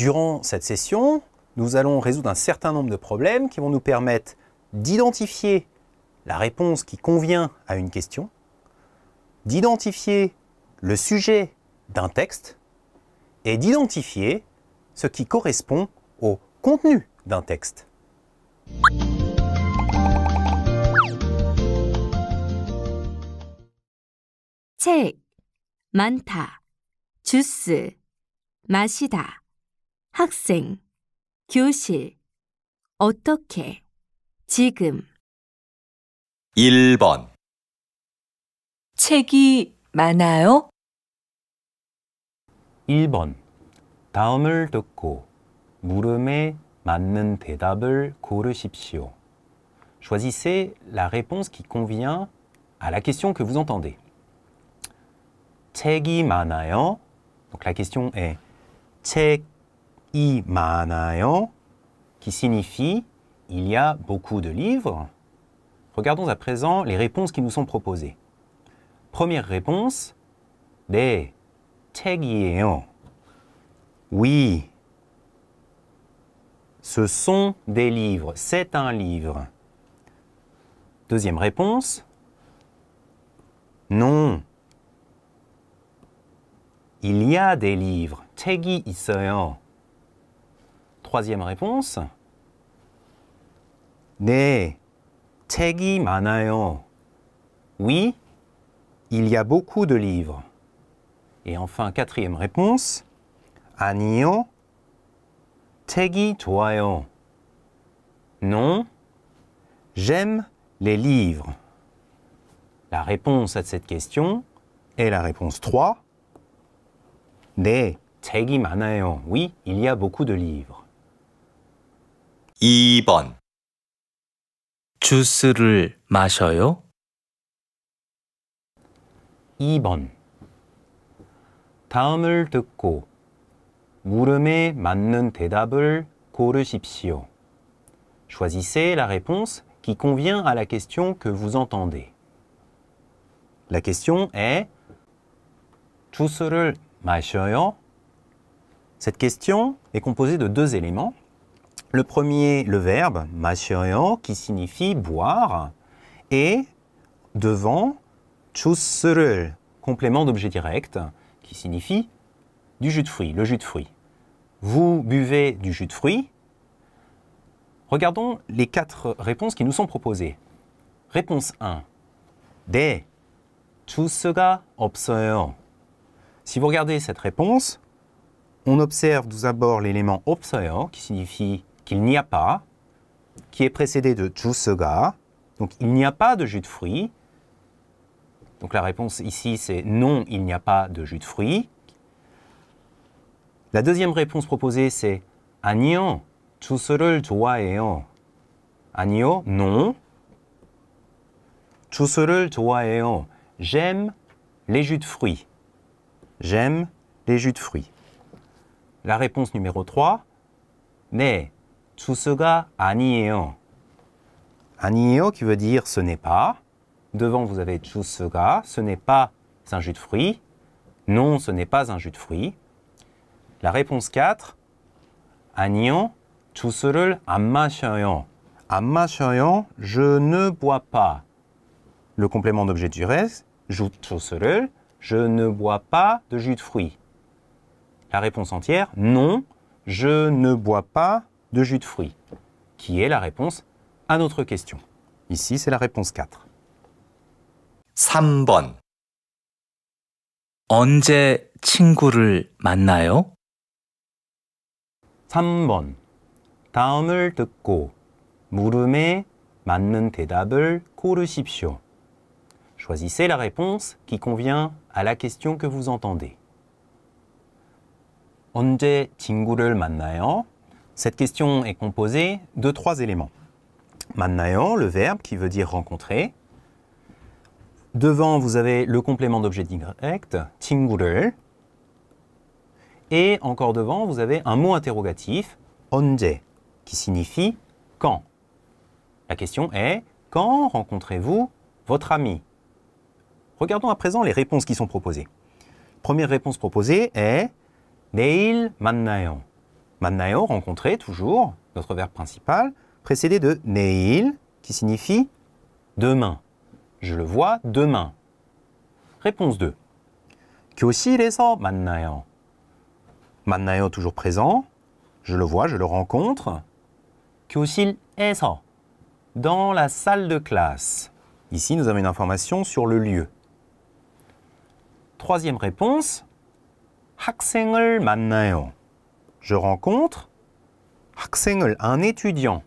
Durant cette session, nous allons résoudre un certain nombre de problèmes qui vont nous permettre d'identifier la réponse qui convient à une question, d'identifier le sujet d'un texte et d'identifier ce qui correspond au contenu d'un texte. Check. 많다, 주스, 마시다. 학생, 교실, 어떻게, 지금. 1번 책이 많아요? 1번 다음을 듣고 물음에 맞는 대답을 고르십시오. Choisissez la réponse qui convient à la question que vous entendez. 책이 많아요? Donc la question est 책이 Imanayo, qui signifie il y a beaucoup de livres. Regardons à présent les réponses qui nous sont proposées. Première réponse, des 책이에요. Oui, ce sont des livres, c'est un livre. Deuxième réponse, non. Il y a des livres, tegi 있어요 troisième réponse. 네, 책이 많아요. Oui, il y a beaucoup de livres. Et enfin, quatrième réponse. 아니요, 책이 좋아요. Non, j'aime les livres. La réponse à cette question est la réponse 3. 네, 책이 많아요. Oui, il y a beaucoup de livres. 2번 주스를 마셔요? 2번 다음을 듣고 물음에 맞는 대답을 고르십시오. Choisissez la réponse qui convient à la question que vous entendez. La question est 주스를 마셔요? Cette question est composée de deux éléments. Le premier, le verbe machereo, qui signifie boire, et devant chusuru, complément d'objet direct, qui signifie du jus de fruit, le jus de fruit. Vous buvez du jus de fruit. Regardons les quatre réponses qui nous sont proposées. Réponse 1. Des observe. Si vous regardez cette réponse, on observe tout d'abord l'élément obseo, qui signifie il n'y a pas, qui est précédé de gars Donc il n'y a pas de jus de fruits. Donc la réponse ici, c'est non, il n'y a pas de jus de fruits. La deuxième réponse proposée, c'est toi et en 아니요, non. et 좋아해요. J'aime les jus de fruits. J'aime les jus de fruits. La réponse numéro 3, mais 주스가 아니에요. 아니에요 qui veut dire ce n'est pas. Devant, vous avez 주스가, ce n'est pas un jus de fruit. Non, ce n'est pas un jus de fruit. La réponse 4, 아니요, ma 안 마셔요. je ne bois pas. Le complément d'objet du reste, je ne bois pas de jus de fruits. La réponse entière, non, je ne bois pas de jus de fruits, qui est la réponse à notre question. Ici, c'est la réponse 4. 3번 언제 친구를 만나요? 3번 다음을 듣고 물음에 맞는 대답을 고르십시오. Choisissez la réponse qui convient à la question que vous entendez. 언제 친구를 만나요? Cette question est composée de trois éléments. Mannayo, le verbe qui veut dire rencontrer. Devant, vous avez le complément d'objet direct, tingurul. Et encore devant, vous avez un mot interrogatif, onde, qui signifie quand. La question est quand rencontrez-vous votre ami Regardons à présent les réponses qui sont proposées. Première réponse proposée est neil Mannaeon. « Mannaio » rencontré, toujours, notre verbe principal, précédé de neil, qui signifie demain. Je le vois demain. Réponse 2. 교실에서 만나요. 만나요 toujours présent. Je le vois, je le rencontre. 교실에서 dans la salle de classe. Ici, nous avons une information sur le lieu. Troisième réponse. 학생을 만나요 je rencontre un étudiant.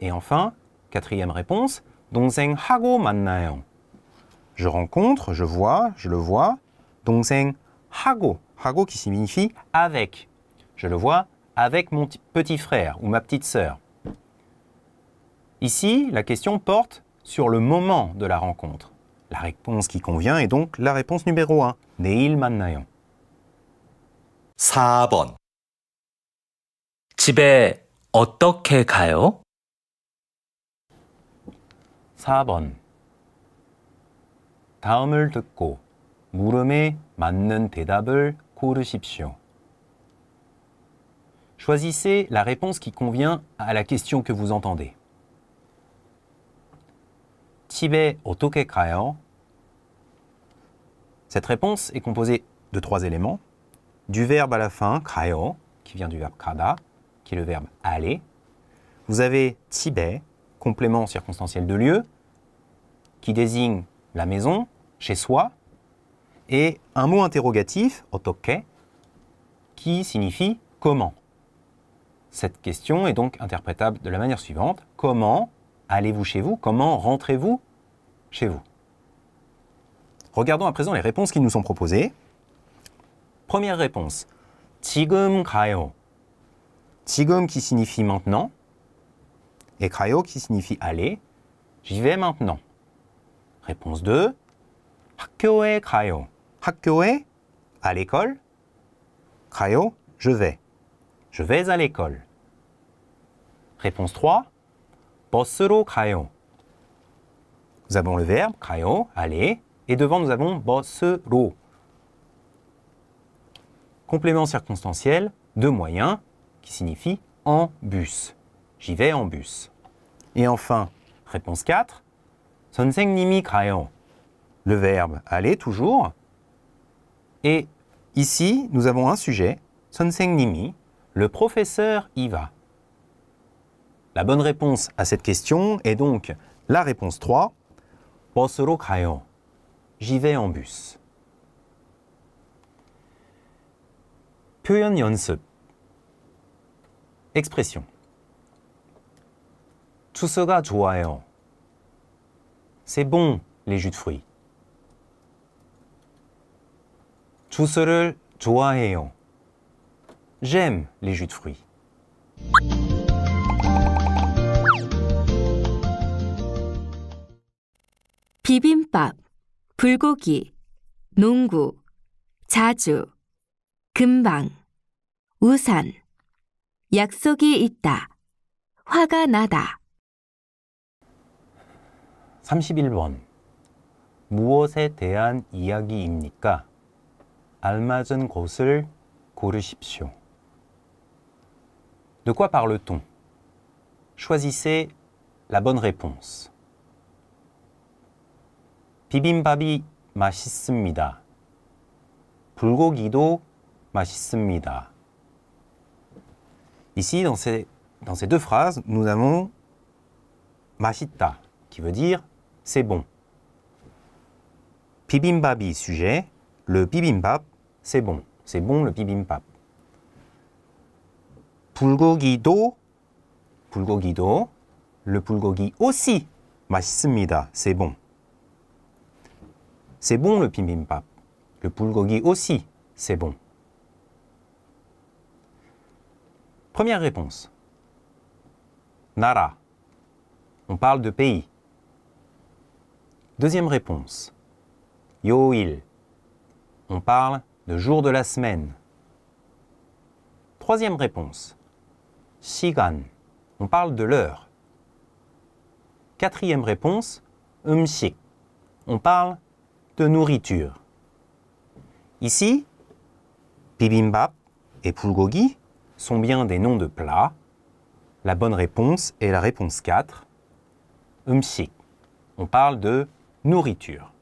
Et enfin, quatrième réponse, Je rencontre, je vois, je le vois, 동생 Hago. Hago qui signifie avec. Je le vois avec mon petit frère ou ma petite sœur. Ici, la question porte sur le moment de la rencontre. La réponse qui convient est donc la réponse numéro 1, Neil 만나요. 4번 집에 어떻게 가요? 4번 다음을 듣고 물음에 맞는 대답을 고르십시오. Choisissez la réponse qui convient à la question que vous entendez. 집에 어떻게 가요? Cette réponse est composée de trois éléments du verbe à la fin, krayo, qui vient du verbe krada », qui est le verbe aller. Vous avez tibet, complément circonstanciel de lieu, qui désigne la maison, chez soi, et un mot interrogatif, otoke, qui signifie comment. Cette question est donc interprétable de la manière suivante. Comment allez-vous chez vous Comment rentrez-vous chez vous Regardons à présent les réponses qui nous sont proposées. Première réponse. 지금 가요. 지금 qui signifie maintenant et 가요 qui signifie aller. J'y vais maintenant. Réponse 2. 학교에 가요. 학교에 à l'école. 가요 je vais. Je vais à l'école. Réponse 3. 버스로 가요. Nous avons le verbe 가요 aller et devant nous avons 버스로 Complément circonstanciel de moyen, qui signifie en bus. J'y vais en bus. Et enfin, réponse 4, nimi krayon. Le verbe aller toujours. Et ici, nous avons un sujet, nimi le professeur y va. La bonne réponse à cette question est donc la réponse 3, 버스로 가요. J'y vais en bus. 표현 연습 expression 주스가 좋아요 C'est bon les jus de fruits 주스를 좋아해요 J'aime les jus de fruits 비빔밥, 불고기, 농구, 자주 금방, 우산, 약속이 있다, 화가 나다. 31번. 무엇에 대한 이야기입니까? 알맞은 곳을 고르십시오. De quoi parle-t-on Choisissez la bonne réponse. 비빔밥이 맛있습니다. 불고기도 Ici, dans ces, dans ces deux phrases, nous avons 맛있다 », qui veut dire c'est bon. Pibimbabi, sujet, le bibimbap, c'est bon. C'est bon le bibimbap. 불고기도, do, le bulgogi aussi, 맛있습니다, c'est bon. C'est bon le bibimbap. Le bulgogi aussi, c'est bon. Première réponse. Nara. On parle de pays. Deuxième réponse. Yoil. On parle de jour de la semaine. Troisième réponse. Shigan. On parle de l'heure. Quatrième réponse. Umshik. On parle de nourriture. Ici, bibimbap et pulgogi sont bien des noms de plats. La bonne réponse est la réponse 4, On parle de nourriture.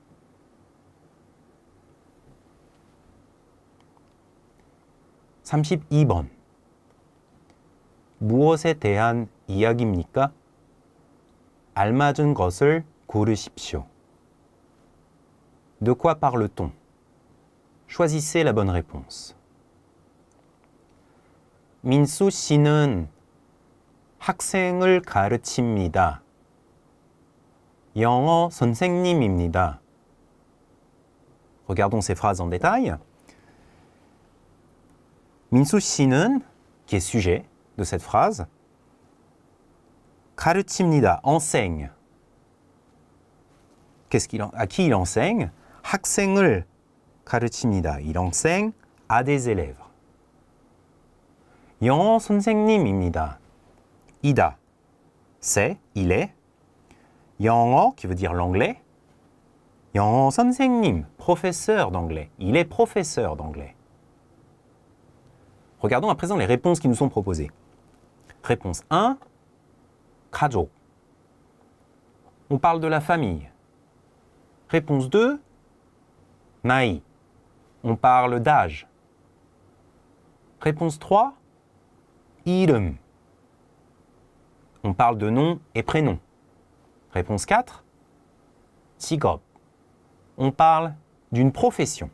32 De quoi parle-t-on Choisissez la bonne réponse. 민수 Regardons ces phrases en détail. Minsu 씨는, qui est sujet de cette phrase, 가르칩니다, enseigne. Qu'est-ce qu'il, à qui il enseigne 학생을 가르칩니다. Il enseigne à des élèves. C'est, il est. qui veut dire l'anglais. 영어 선생님, professeur d'anglais. Il est professeur d'anglais. Regardons à présent les réponses qui nous sont proposées. Réponse 1. Kajo. On parle de la famille. Réponse 2. Naï, On parle d'âge. Réponse 3. On parle de nom et prénom. Réponse 4. 직업. On parle d'une profession.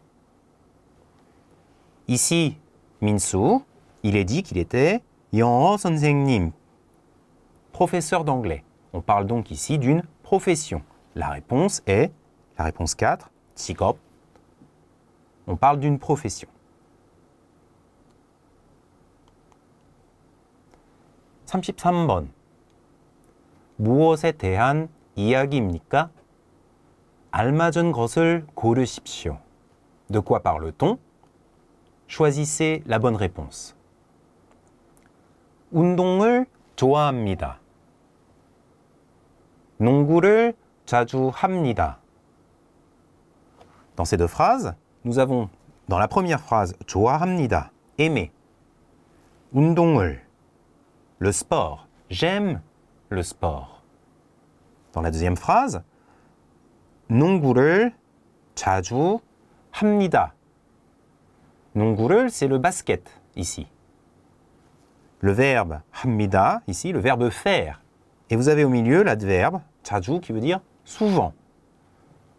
Ici, Minsu, il est dit qu'il était professeur d'anglais. On parle donc ici d'une profession. La réponse est, la réponse 4, 직업. On parle d'une profession. 33번 무엇에 대한 이야기입니까? 알맞은 것을 고르십시오. De quoi parle-t-on? Choisissez la bonne réponse. 운동을 좋아합니다. 농구를 자주 합니다. Dans ces deux phrases, nous avons dans la première phrase 좋아합니다, aimer. 운동을 le sport. J'aime le sport. Dans la deuxième phrase, 농구를 자주 합니다. 농구를, c'est le basket ici. Le verbe hamida ici, le verbe faire. Et vous avez au milieu l'adverbe 자주 qui veut dire souvent.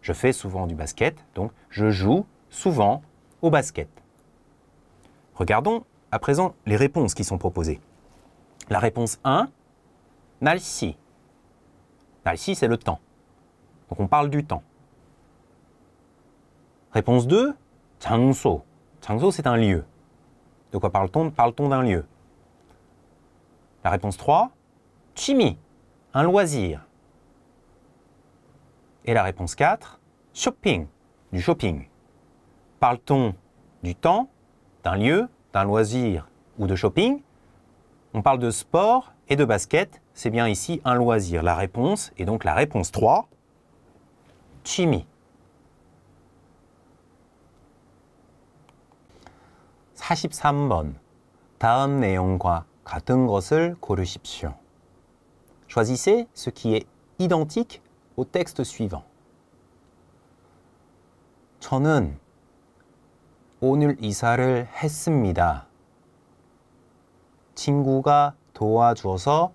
Je fais souvent du basket, donc je joue souvent au basket. Regardons à présent les réponses qui sont proposées. La réponse 1, Nalsi. Nalsi, c'est le temps. Donc on parle du temps. Réponse 2, Changso. Changso, c'est un lieu. De quoi parle-t-on Parle-t-on d'un lieu. La réponse 3, Chimi, un loisir. Et la réponse 4, shopping, du shopping. Parle-t-on du temps, d'un lieu, d'un loisir ou de shopping on parle de sport et de basket, c'est bien ici un loisir. La réponse est donc la réponse 3, chimie. Choisissez ce qui est identique au texte suivant. 저는 오늘 이사를 했습니다. 친구가 도와주어서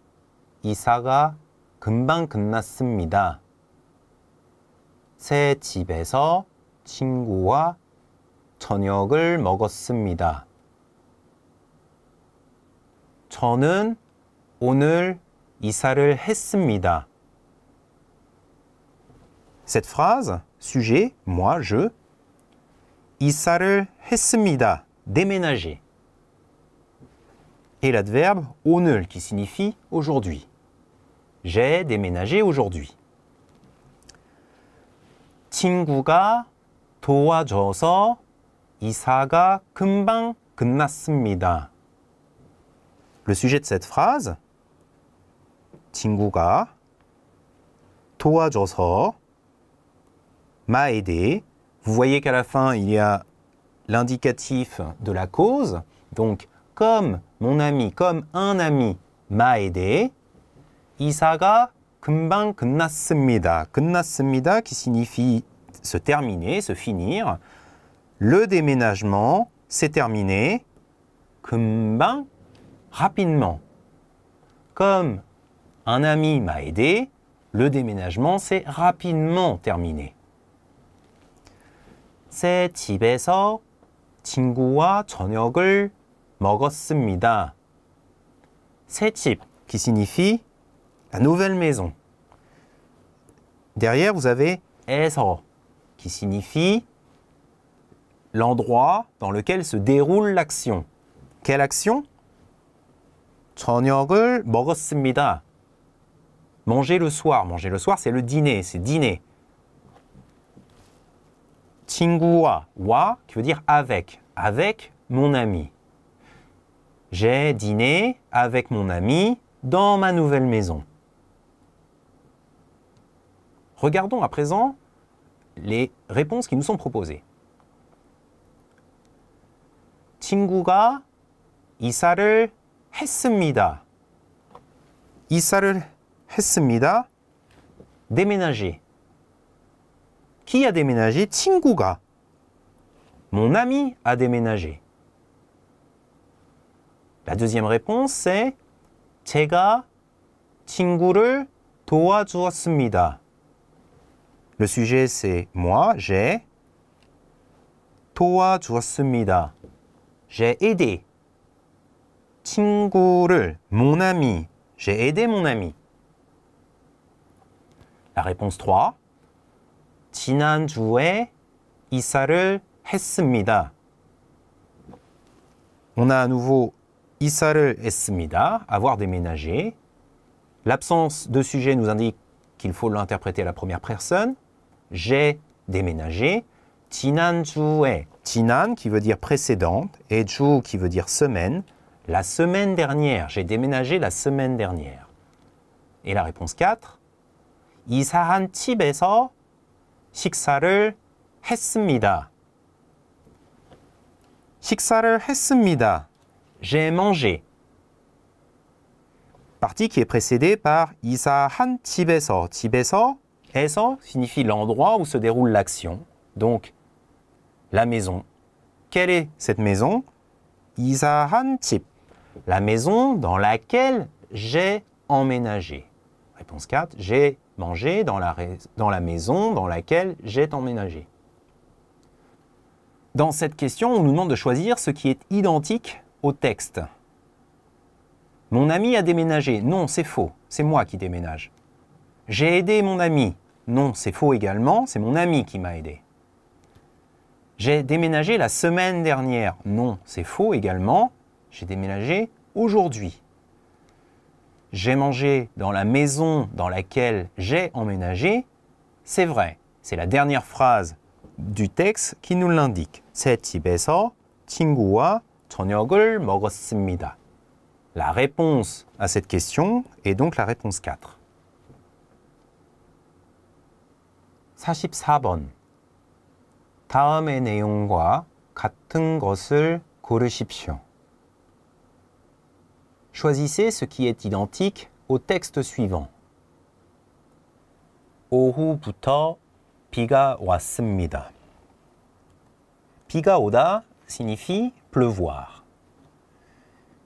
이사가 금방 끝났습니다. 새 집에서 친구와 저녁을 먹었습니다. 저는 오늘 이사를 했습니다. Cette phrase, sujet, moi, je, 이사를 했습니다. déménager. et l'adverbe onul qui signifie aujourd'hui. J'ai déménagé aujourd'hui. 친구가 도와줘서 이사가 금방 끝났습니다. Le sujet de cette phrase 친구가 도와줘서 m'a aidé. Vous voyez qu'à la fin, il y a l'indicatif de la cause. Donc, comme mon ami, comme un ami m'a aidé, 이사가 금방 끝났습니다. 끝났습니다 qui signifie se terminer, se finir. Le déménagement s'est terminé. rapidement. Comme un ami m'a aidé, le déménagement s'est rapidement terminé. 새 집에서 친구와 저녁을 먹었습니다. qui signifie la nouvelle maison. Derrière, vous avez eso qui signifie l'endroit dans lequel se déroule l'action. Quelle action 저녁을 먹었습니다. Manger le soir. Manger le soir, c'est le dîner, c'est dîner. 친구와, qui veut dire avec. Avec mon ami. J'ai dîné avec mon ami dans ma nouvelle maison. Regardons à présent les réponses qui nous sont proposées. 친구가 이사를 했습니다. 이사를 했습니다. déménager. Qui a déménagé 친구가. Mon ami a déménagé. La deuxième réponse, c'est 제가 친구를 도와주었습니다. Le sujet, c'est moi, j'ai 도와주었습니다. J'ai aidé 친구를, mon ami. J'ai aidé mon ami. La réponse 3. 지난주에 이사를 했습니다. On a à nouveau 이사를 했습니다. avoir déménagé. L'absence de sujet nous indique qu'il faut l'interpréter à la première personne. J'ai déménagé. 지난주에 지난 qui veut dire précédente et 주 qui veut dire semaine. La semaine dernière, j'ai déménagé la semaine dernière. Et la réponse 4. 이사한 집에서 식사를 했습니다. 식사를 했습니다 j'ai mangé. Partie qui est précédée par 이사한 집에서. signifie l'endroit où se déroule l'action. Donc, la maison. Quelle est cette maison 이사한 La maison dans laquelle j'ai emménagé. Réponse 4, j'ai mangé dans la maison dans laquelle j'ai emménagé. Dans cette question, on nous demande de choisir ce qui est identique au texte. Mon ami a déménagé. Non, c'est faux. C'est moi qui déménage. J'ai aidé mon ami. Non, c'est faux également. C'est mon ami qui m'a aidé. J'ai déménagé la semaine dernière. Non, c'est faux également. J'ai déménagé aujourd'hui. J'ai mangé dans la maison dans laquelle j'ai emménagé. C'est vrai. C'est la dernière phrase du texte qui nous l'indique. C'est 저녁을 먹었습니다. La réponse à cette question est donc la réponse 4. 44번. 다음의 내용과 같은 것을 고르십시오. Choisissez ce qui est identique au texte suivant. 오후부터 비가 왔습니다. 비가 오다 signifie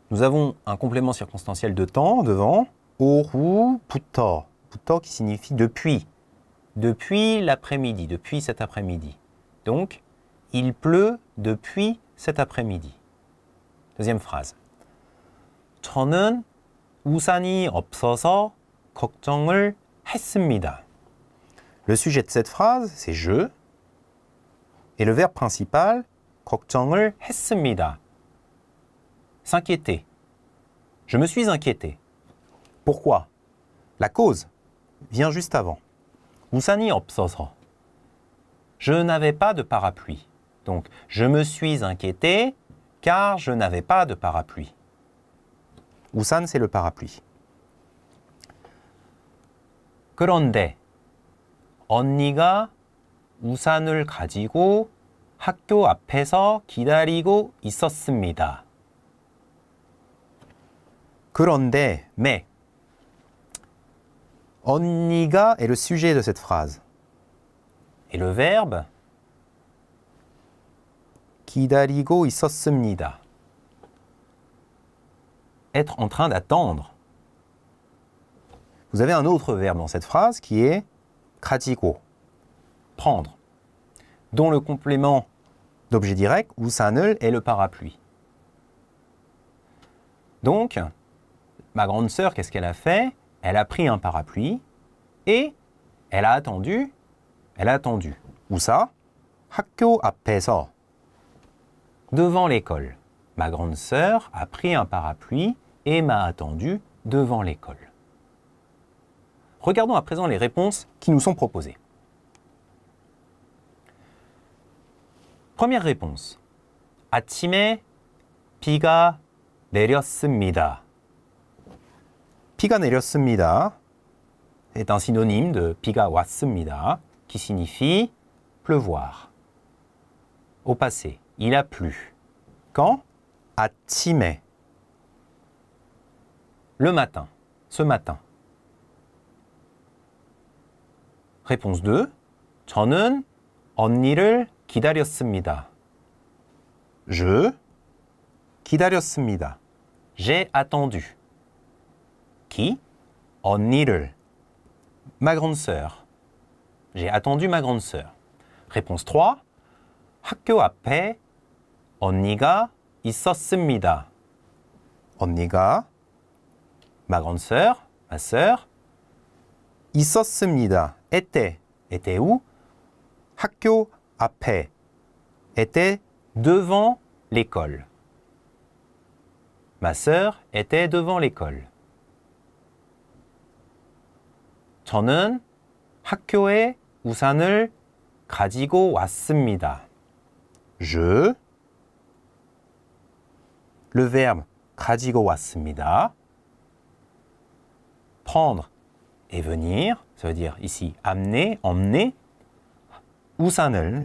Nous avons un complément circonstanciel de temps devant oru puto, qui signifie depuis, depuis l'après-midi, depuis cet après-midi. Donc, il pleut depuis cet après-midi. Deuxième phrase. 저는 우산이 없어서 Le sujet de cette phrase, c'est je. Et le verbe principal, S'inquiéter. Je me suis inquiété. Pourquoi La cause vient juste avant. 우산이 없어서. Je n'avais pas de parapluie. Donc, je me suis inquiété car je n'avais pas de parapluie. 우산, c'est le parapluie. 그런데 언니가 우산을 가지고 학교 앞에서 기다리고 있었습니다. 그런데 mais 언니가 est le sujet de cette phrase. Et le verbe 기다리고 있었습니다. Être en train d'attendre. Vous avez un autre verbe dans cette phrase qui est 가지고 prendre dont le complément d'objet direct où ça est le parapluie. Donc, ma grande sœur, qu'est-ce qu'elle a fait Elle a pris un parapluie et elle a attendu. Elle a attendu. Où ça Devant l'école. Ma grande sœur a pris un parapluie et m'a attendu devant l'école. Regardons à présent les réponses qui nous sont proposées. Première réponse. 아침에 비가 내렸습니다. 비가 내렸습니다 est un synonyme de 비가 왔습니다 qui signifie pleuvoir. Au passé, il a plu. Quand 아침에 le matin, ce matin. Réponse 2. 저는 언니를 기다렸습니다. Je 기다렸습니다. J'ai attendu. Qui 언니를 ma grande sœur. J'ai attendu ma grande sœur. Réponse 3. 학교 앞에 언니가 있었습니다. 언니가 ma grande sœur, ma sœur 있었습니다. était était où 학교 paix était devant l'école. Ma sœur était devant l'école. 저는 학교에 우산을 가지고 Je Le verbe 가지고 왔습니다. Prendre et venir, ça veut dire ici amener, emmener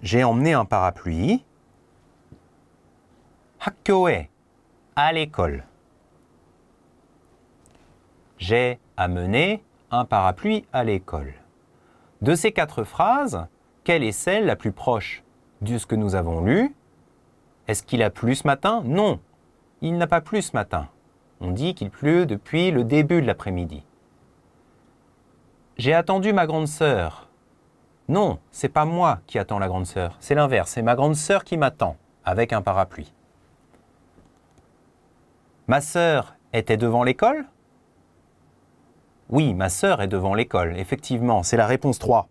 j'ai emmené un parapluie. à l'école. J'ai amené un parapluie à l'école. De ces quatre phrases, quelle est celle la plus proche de ce que nous avons lu Est-ce qu'il a plu ce matin Non, il n'a pas plu ce matin. On dit qu'il pleut depuis le début de l'après-midi. J'ai attendu ma grande sœur. Non, c'est pas moi qui attends la grande sœur, c'est l'inverse, c'est ma grande sœur qui m'attend avec un parapluie. Ma sœur était devant l'école Oui, ma sœur est devant l'école, effectivement, c'est la réponse 3.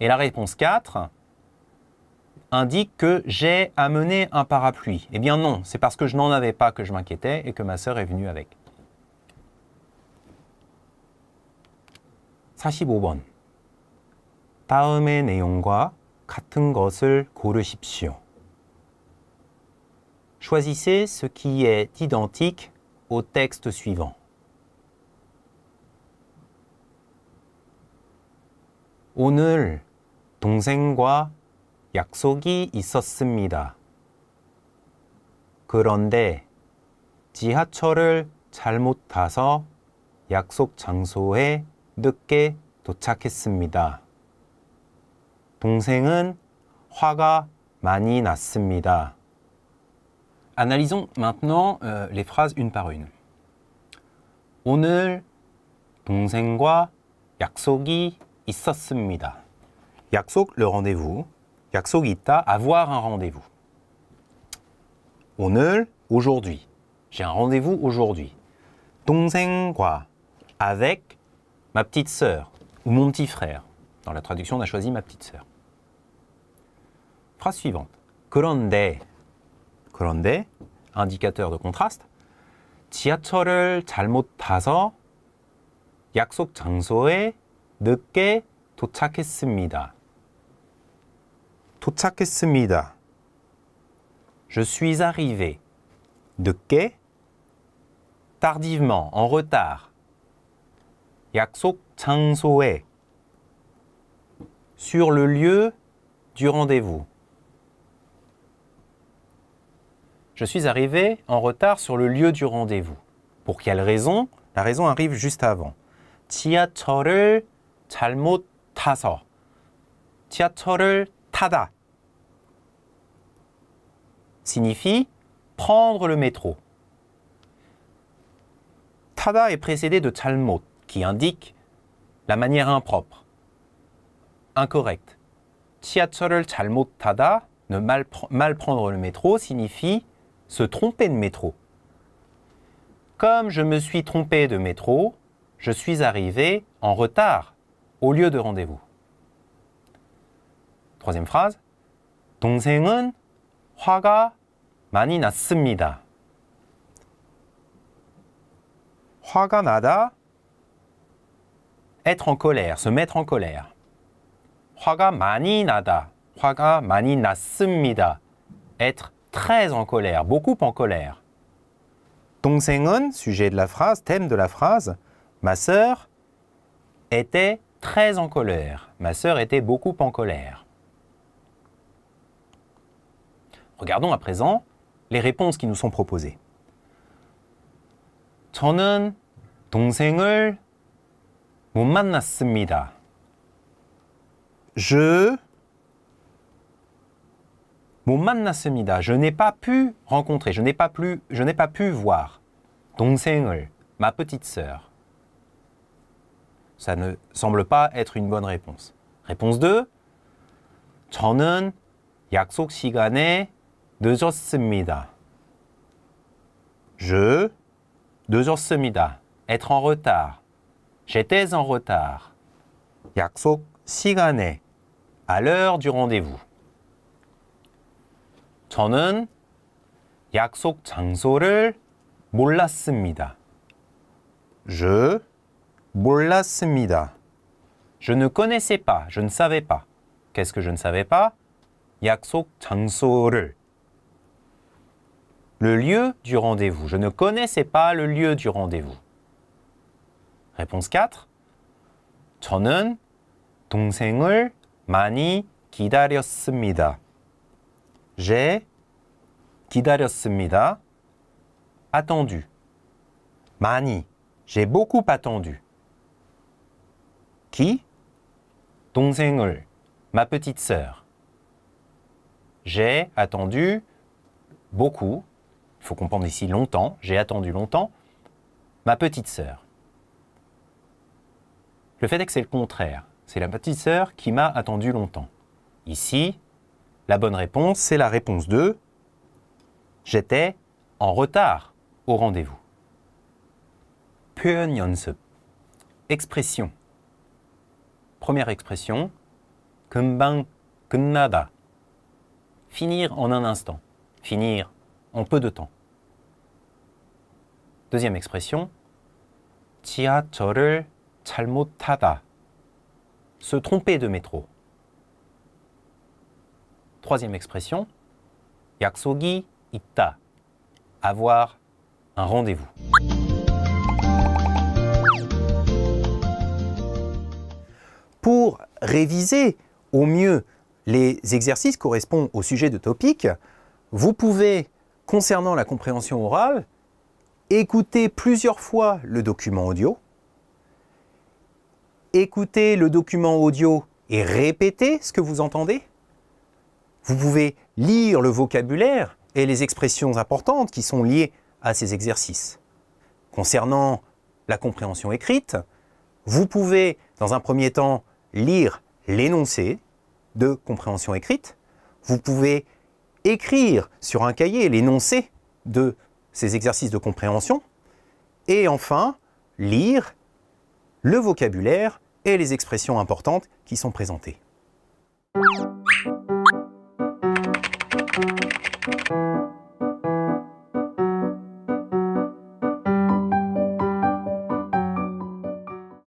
Et la réponse 4 indique que j'ai amené un parapluie. Eh bien non, c'est parce que je n'en avais pas que je m'inquiétais et que ma sœur est venue avec. 45 다음의 내용과 같은 것을 고르십시오. Choisissez ce qui est identique au texte suivant. 오늘 동생과 약속이 있었습니다. 그런데 지하철을 잘못 타서 약속 장소에 늦게 도착했습니다. 동생은 화가 많이 났습니다. Analysons maintenant euh, les phrases une par une. 오늘 동생과 약속이 있었습니다. 약속 le rendez-vous. 약속 있다 avoir un rendez-vous. 오늘 aujourd'hui. J'ai un rendez-vous aujourd'hui. 동생과 avec ma petite sœur ou mon petit frère. Dans la traduction, on a choisi ma petite sœur phrase suivante. 그런데, 그런데, indicateur de contraste, 지하철을 잘못 타서 약속 장소에 늦게 도착했습니다. 도착했습니다. Je suis arrivé. 늦게 tardivement, en retard. 약속 장소에 sur le lieu du rendez-vous. je suis arrivé en retard sur le lieu du rendez-vous. Pour quelle raison La raison arrive juste avant. 지하철을 잘못 타서. 지하철을 tada signifie prendre le métro. Tada est précédé de talmot, qui indique la manière impropre, incorrecte. 지하철을 talmot tada, ne mal, mal prendre le métro, signifie se tromper de métro. Comme je me suis trompé de métro, je suis arrivé en retard au lieu de rendez-vous. Troisième phrase. 동생은 화가 화가 être en colère, se mettre en colère. 화가 많이 나다. 화가 많이 être très en colère, beaucoup en colère. 동생은, sujet de la phrase, thème de la phrase, ma sœur était très en colère. Ma sœur était beaucoup en colère. Regardons à présent les réponses qui nous sont proposées. 저는 Je mon Je n'ai pas pu rencontrer, je n'ai pas pu, je n'ai pas pu voir. ma petite sœur. Ça ne semble pas être une bonne réponse. Réponse 2. Je Yaksok sigane semida. Je Être en retard. J'étais en retard. Yaksok à l'heure du rendez-vous. 저는 약속 장소를 몰랐습니다. Je 몰랐습니다. Je ne connaissais pas. Je ne savais pas. Qu'est-ce que je ne savais pas 약속 장소를. Le lieu du rendez-vous. Je ne connaissais pas le lieu du rendez-vous. Réponse 4. 저는 동생을 많이 기다렸습니다. J'ai 기다렸습니다. Attendu. 많이. J'ai beaucoup attendu. Qui Ma petite sœur. J'ai attendu beaucoup. Il faut comprendre ici longtemps. J'ai attendu longtemps. Ma petite sœur. Le fait est que c'est le contraire. C'est la petite sœur qui m'a attendu longtemps. Ici, la bonne réponse, c'est la réponse 2. J'étais en retard au rendez-vous. Expression. Première expression. Finir en un instant. Finir en peu de temps. Deuxième expression. Se tromper de métro. Troisième expression, yaksogi itta, avoir un rendez-vous. Pour réviser au mieux les exercices correspondent au sujet de topic, vous pouvez, concernant la compréhension orale, écouter plusieurs fois le document audio, écouter le document audio et répéter ce que vous entendez, vous pouvez lire le vocabulaire et les expressions importantes qui sont liées à ces exercices. Concernant la compréhension écrite, vous pouvez, dans un premier temps, lire l'énoncé de compréhension écrite. Vous pouvez écrire sur un cahier l'énoncé de ces exercices de compréhension. Et enfin, lire le vocabulaire et les expressions importantes qui sont présentées. Thank you.